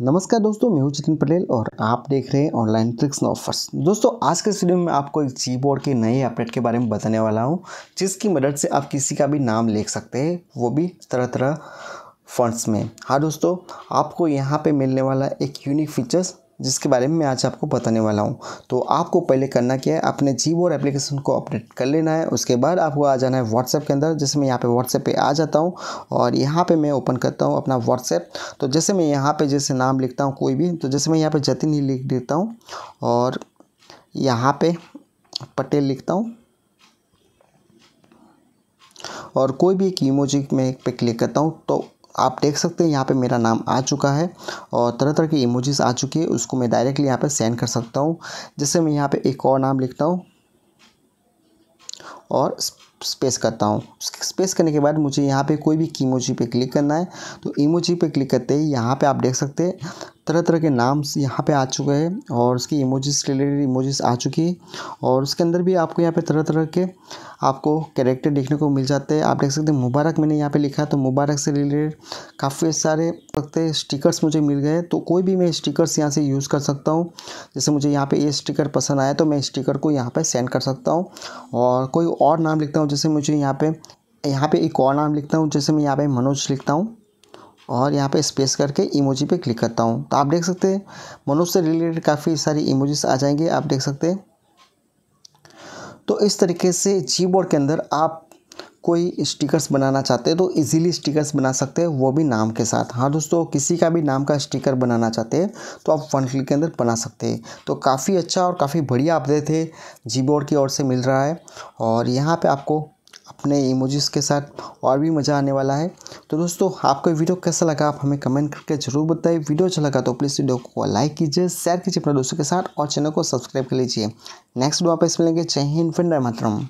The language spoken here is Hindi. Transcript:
नमस्कार दोस्तों मैं हूं जितिन पटेल और आप देख रहे हैं ऑनलाइन ट्रिक्स एंड ऑफर्स दोस्तों आज के वीडियो में आपको एक जी बोर्ड के नए अपडेट के बारे में बताने वाला हूं जिसकी मदद से आप किसी का भी नाम लिख सकते हैं वो भी तरह तरह फंड्स में हाँ दोस्तों आपको यहाँ पे मिलने वाला एक यूनिक फीचर्स जिसके बारे में मैं आज आपको बताने वाला हूँ तो आपको पहले करना क्या है अपने जी बोर्ड एप्लीकेशन को अपडेट कर लेना है उसके बाद आपको आ जाना है व्हाट्सएप के अंदर जैसे मैं यहाँ पे व्हाट्सएप पे आ जाता हूँ और यहाँ पे मैं ओपन करता हूँ अपना व्हाट्सएप तो जैसे मैं यहाँ पे जैसे नाम लिखता हूँ कोई भी तो जैसे मैं यहाँ पर जतिन ही लिख देता हूँ और यहाँ पर पटेल लिखता हूँ और कोई भी एक इमोजी में पे क्लिक करता हूँ तो आप देख सकते हैं यहाँ पे मेरा नाम आ चुका है और तरह तरह की इमोजीज आ चुकी है उसको मैं डायरेक्टली यहाँ पे सेंड कर सकता हूँ जैसे मैं यहाँ पे एक और नाम लिखता हूँ और स्पेस करता हूँ स्पेस करने के बाद मुझे यहाँ पे कोई भी इमोजी पे क्लिक करना है तो इमोजी पे क्लिक करते ही यहाँ पे आप देख सकते हैं तरह तरह के नाम्स यहाँ पे आ चुके हैं और उसकी इमोजेस रिलेटेड इमोजेस आ चुकी है और उसके अंदर भी आपको यहाँ पे तरह तरह के आपको कैरेक्टर देखने को मिल जाते हैं आप देख सकते हैं मुबारक मैंने यहाँ पे लिखा तो मुबारक से रिलेटेड काफ़ी सारे सकते स्टिकर्स मुझे मिल गए तो कोई भी मैं स्टिकर्स यहाँ से यूज़ कर सकता हूँ जैसे मुझे यहाँ पर ये स्टिकर पसंद आया तो मैं स्टिकर को यहाँ पर सेंड कर सकता हूँ और कोई और नाम लिखता हूँ जैसे मुझे यहाँ पर यहाँ पर एक और नाम लिखता हूँ जैसे मैं यहाँ पे मनोज लिखता हूँ और यहाँ पे स्पेस करके इमोजी पे क्लिक करता हूँ तो आप देख सकते हैं मनुष्य से रिलेटेड काफ़ी सारी इमोजीज आ जाएंगे आप देख सकते हैं तो इस तरीके से जी बोर्ड के अंदर आप कोई स्टिकर्स बनाना चाहते हैं तो इजीली स्टिकर्स बना सकते हैं वो भी नाम के साथ हाँ दोस्तों किसी का भी नाम का स्टिकर बनाना चाहते हैं तो आप वन क्लिक के अंदर बना सकते हैं तो काफ़ी अच्छा और काफ़ी बढ़िया अपडेट है जी बोर्ड की ओर से मिल रहा है और यहाँ पर आपको अपने इमोजीज़ के साथ और भी मज़ा आने वाला है तो दोस्तों आपको वीडियो कैसा लगा आप हमें कमेंट करके जरूर बताइए वीडियो अच्छा लगा तो प्लीज़ वीडियो को लाइक कीजिए शेयर कीजिए अपने दोस्तों के साथ और चैनल को सब्सक्राइब कर लीजिए नेक्स्ट वीडियो आप इसमें लेंगे जय हिंद फिर मातरम